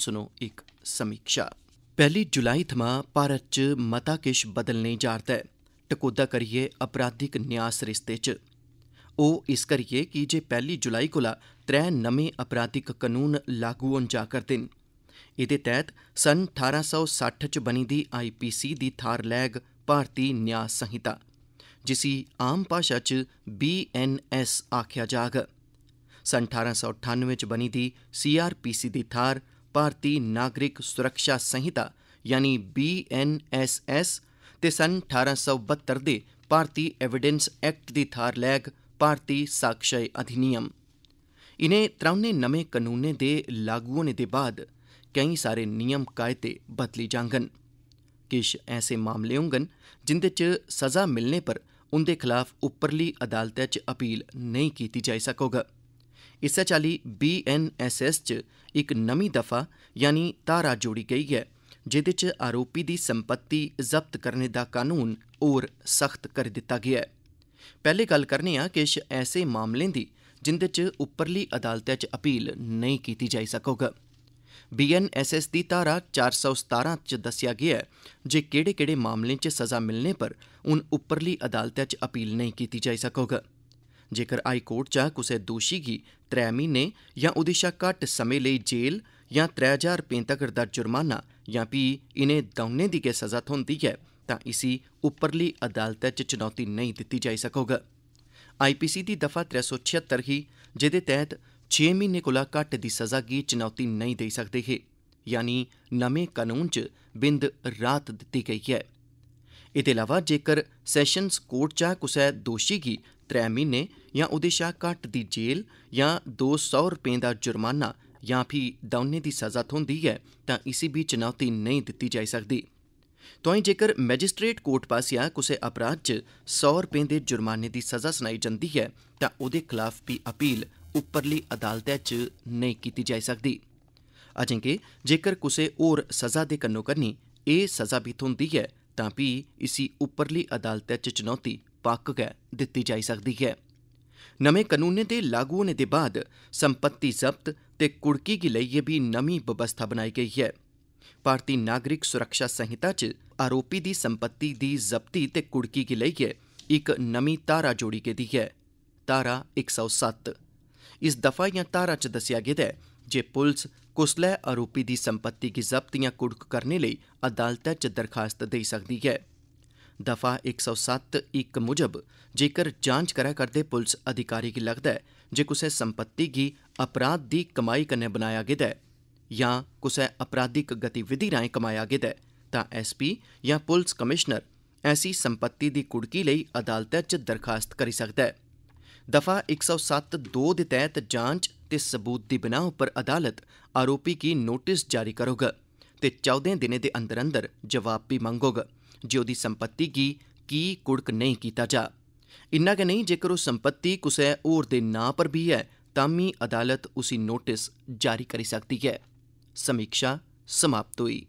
ਸੁਣੋ ਇੱਕ ਸਮੀਖਿਆ ਪਹਿਲੀ ਜੁਲਾਈ ਥਮਾ ਭਾਰਤ 'ਚ ਮਤਾ ਕਿਸ਼ ਬਦਲਨੇ ਜਾਰਦਾ ਹੈ ਟਕੋਦਾ ਕਰੀਏ ਅਪਰਾਧਿਕ ਨਿਆਸ ਰਿਸ਼ਤੇ 'ਚ ਉਹ ਇਸ ਕਰੀਏ ਕਿ ਜੇ ਪਹਿਲੀ ਜੁਲਾਈ ਕੋਲਾ ਤਰੇ ਨਵੇਂ ਅਪਰਾਧਿਕ ਕਾਨੂੰਨ ਲਾਗੂ ਹੋਣ ਜਾ ਕਰਦੇ ਨੇ ਇਹਦੇ ਤਹਿਤ ਸਨ 1860 'ਚ ਬਣੀ ਦੀ ਆਈਪੀਸੀ ਦੀ ਥਾਰ ਲੈਗ ਭਾਰਤੀ ਨਿਆਂ ਸੰਹਿਤਾ ਜਿਸੀ ਆਮ ਭਾਸ਼ਾ 'ਚ ਬੀਐਨਐਸ ਆਖਿਆ ਜਾਗ ਸਨ 1898 'ਚ ਬਣੀ ਦੀ ਸੀਆਰਪੀਸੀ ਦੀ ਥਾਰ ਭਾਰਤੀ ਨਾਗਰਿਕ ਸੁਰੱਖਿਆ ਸੰਹਿਤਾ ਯਾਨੀ BNSS ਤੇ ਸਨ 1872 ਦੇ ਭਾਰਤੀ ਐਵੀਡੈਂਸ ਐਕਟ ਦੀ ਥਾਰ ਲੈਗ ਭਾਰਤੀ ਸਾਖਸ਼ਯ ਅਧਿਨਿਯਮ ਇਨੇ ਤਰਾਉਨੇ ਨਵੇਂ ਕਾਨੂੰਨੇ ਦੇ ਲਾਗੂ ਹੋਣੇ ਦੇ ਬਾਅਦ ਕਈ ਸਾਰੇ ਨਿਯਮ ਕਾਇਦੇ ਬਦਲੀ ਜਾਣਗਨ ਕਿਛ ਐਸੇ ਮਾਮਲੇ ਹੋਣਗਨ ਜਿੰਦੇ ਚ ਸਜ਼ਾ ਮਿਲਨੇ ਪਰ ਉਹਦੇ ਖਿਲਾਫ ਉੱਪਰਲੀ ਅਦਾਲਤਾਂ ਚ ਅਪੀਲ ਨਹੀਂ ਕੀਤੀ ਜਾ ਸਕੋਗਾ ਇਸੇ ਚਾਲੀ ਬੀਐਨਐਸਐਸ 'ਚ ਇੱਕ ਨਵੀਂ ਦਫਾ ਯਾਨੀ ਧਾਰਾ ਜੋੜੀ ਗਈ ਹੈ ਜਿਹਦੇ 'ਚ ਆਰੋਪੀ ਦੀ ਸੰਪਤੀ ਜ਼ਬਤ ਕਰਨ ਦਾ ਕਾਨੂੰਨ ਹੋਰ ਸਖਤ ਕਰ ਦਿੱਤਾ ਗਿਆ ਹੈ ਪਹਿਲੇ ਗੱਲ ਕਰਨੀ ਆ ਕਿ ਐਸੇ ਮਾਮਲੇ ਦੀ ਜਿੰਦੇ 'ਚ ਉੱਪਰਲੀ ਅਦਾਲਤਾਂ 'ਚ ਅਪੀਲ ਨਹੀਂ ਕੀਤੀ ਜਾ ਸਕੋਗਾ ਬੀਐਨਐਸਐਸ ਦੀ ਧਾਰਾ 417 'ਚ ਦੱਸਿਆ ਗਿਆ ਹੈ ਜੇ ਕਿਹੜੇ-ਕਿਹੜੇ ਮਾਮਲੇ 'ਚ ਸਜ਼ਾ ਮਿਲਣੇ ਪਰ ਉਨ ਉੱਪਰਲੀ ਅਦਾਲਤਾਂ 'ਚ ਅਪੀਲ ਨਹੀਂ ਕੀਤੀ ਜਾ ਸਕੋਗਾ ਜੇਕਰ ਹਾਈ ਕੋਰਟ ਚ ਕਿਸੇ ਦੋਸ਼ੀ ਕੀ 3 ਮਹੀਨੇ ਜਾਂ ਉਸ ਦੇ ਘੱਟ ਸਮੇਂ ਲਈ ਜੇਲ੍ਹ ਜਾਂ 3000 ਰੁਪਏ ਤੱਕ ਦਾ ਜੁਰਮਾਨਾ ਜਾਂ ਵੀ ਇਹਨੇ ਦੋਨੇ ਦੀ ਕੇ ਸਜ਼ਾ ਹੁੰਦੀ ਹੈ ਤਾਂ ਇਸੀ ਉੱਪਰਲੀ ਅਦਾਲਤ ਚ ਚੁਣੌਤੀ ਨਹੀਂ ਦਿੱਤੀ ਜਾ ਸਕੋਗਾ ਆਈਪੀਸੀ ਦੀ ਦਫਾ 376 ਹੀ ਜਿਹਦੇ ਤਹਿਤ 6 ਮਹੀਨੇ ਕੋਲਾ ਘੱਟ ਦੀ ਸਜ਼ਾ ਕੀ ਚੁਣੌਤੀ ਨਹੀਂ ਦੇ ਸਕਦੇ ਹੈ ਯਾਨੀ ਨਵੇਂ ਕਾਨੂੰਨ 'ਚ ਬਿੰਦ ਰਾਤ ਦਿੱਤੀ ਗਈ ਹੈ एह्दे अलावा जेकर सैशन्स कोर्ट चा कुसै दोषी गी त्रै म्हीने यां ओह्दे शा घट्ट दी जेल यां दो सौ रपें दा जुर्माना यां फ्ही दौनें दी सजा थ्होंदी ऐ तां इसी बी चुनौती नेईं दित्ती जाई सकदी तोआई जेकर मैजिस्ट्रेट कोर्ट पासेआ कुसै अपराध च सौ रपें दे जुर्माने दी सजा सनाई जंदी ऐ तां ओह्दे खलाफ बी अपील उप्परली अदालतै च नेईं कीती जाई सकदी अजें के जेकर कुसै होर सजा दे कन्नो कन्नी एह् सजा बी थ्होंदी ऐ ਤਾਂ ਵੀ ਇਸੀ ਉੱਪਰਲੀ ਅਦਾਲਤ 'ਚ ਚੁਣੌਤੀ ਪੱਕ ਕੇ ਦਿੱਤੀ ਜਾ ਸਕਦੀ ਹੈ ਨਵੇਂ ਕਾਨੂੰਨ ਦੇ ਲਾਗੂ ਹੋਣੇ ਦੇ ਬਾਅਦ ਸੰਪਤੀ ਜ਼ਬਤ ਤੇ ਕੁੜਕੀ ਕੇ ਲਈ ਵੀ ਨਵੀਂ ਵਿਵਸਥਾ ਬਣਾਈ ਗਈ ਹੈ ਭਾਰਤੀ ਨਾਗਰਿਕ ਸੁਰੱਖਿਆ ਸੰਹਿਤਾ 'ਚ ਆਰੋਪੀ ਦੀ ਸੰਪਤੀ ਦੀ ਜ਼ਬਤੀ ਤੇ ਕੁੜਕੀ ਕੇ ਲਈ ਇੱਕ ਨਵੀਂ ਤਾਰਾ ਜੋੜੀ ਗਈ ਹੈ ਤਾਰਾ 107 ਇਸ ਦਫਾ ਜਾਂ ਤਾਰਾ 'ਚ ਦੱਸਿਆ ਗਿਆ ਹੈ ਜੇ ਪੁਲਿਸ कुसलै आरोपी दी संपत्ति गी जब्त यां कुड़क करने लेई अदालतै च दरखास्त देई सकदी ऐ दफा इक सौ सत्त इक मुजब जेकर जांच करै करदे पुलस अधिकारी गी लगदा ऐ जे कुसै संपत्ति गी अपराध दी कमाई कन्नै बनाया गेदा ऐ यां कुसै अपराधिक गतिविधि राएं कमाया गेदा ऐ तां एसपी यां पुलस कमिशनर ऐसी संपत्ति दी कुड़की लेई अदालतै च दरखास्त करी सकदा ऐ दफा इक सौ सत्त दो दे तैह्त जांच ਤੇ ਸਬੂਤ ਦੀ ਬਿਨਾ ਉੱਪਰ ਅਦਾਲਤ ਆਰੋਪੀ ਕੀ ਨੋਟਿਸ ਜਾਰੀ ਕਰੋਗਾ ਤੇ 14 ਦਿਨੇ ਦੇ ਅੰਦਰ ਅੰਦਰ ਜਵਾਬ ਵੀ ਮੰਗੋਗਾ ਜੇ ਉਹਦੀ ਸੰਪਤੀ ਕੀ ਕੀ ਕੁੜਕ ਨਹੀਂ ਕੀਤਾ ਜਾ ਇੰਨਾ ਕਿ ਨਹੀਂ ਜੇਕਰ ਉਹ ਸੰਪਤੀ ਕਿਸੇ ਹੋਰ ਦੇ ਨਾਂ ਪਰ ਵੀ ਹੈ ਤਾਂ ਵੀ ਅਦਾਲਤ ਉਸੇ ਨੋਟਿਸ ਜਾਰੀ ਕਰੀ ਸਕਦੀ ਹੈ ਸਮੀਖਿਆ ਸਮਾਪਤ ਹੋਈ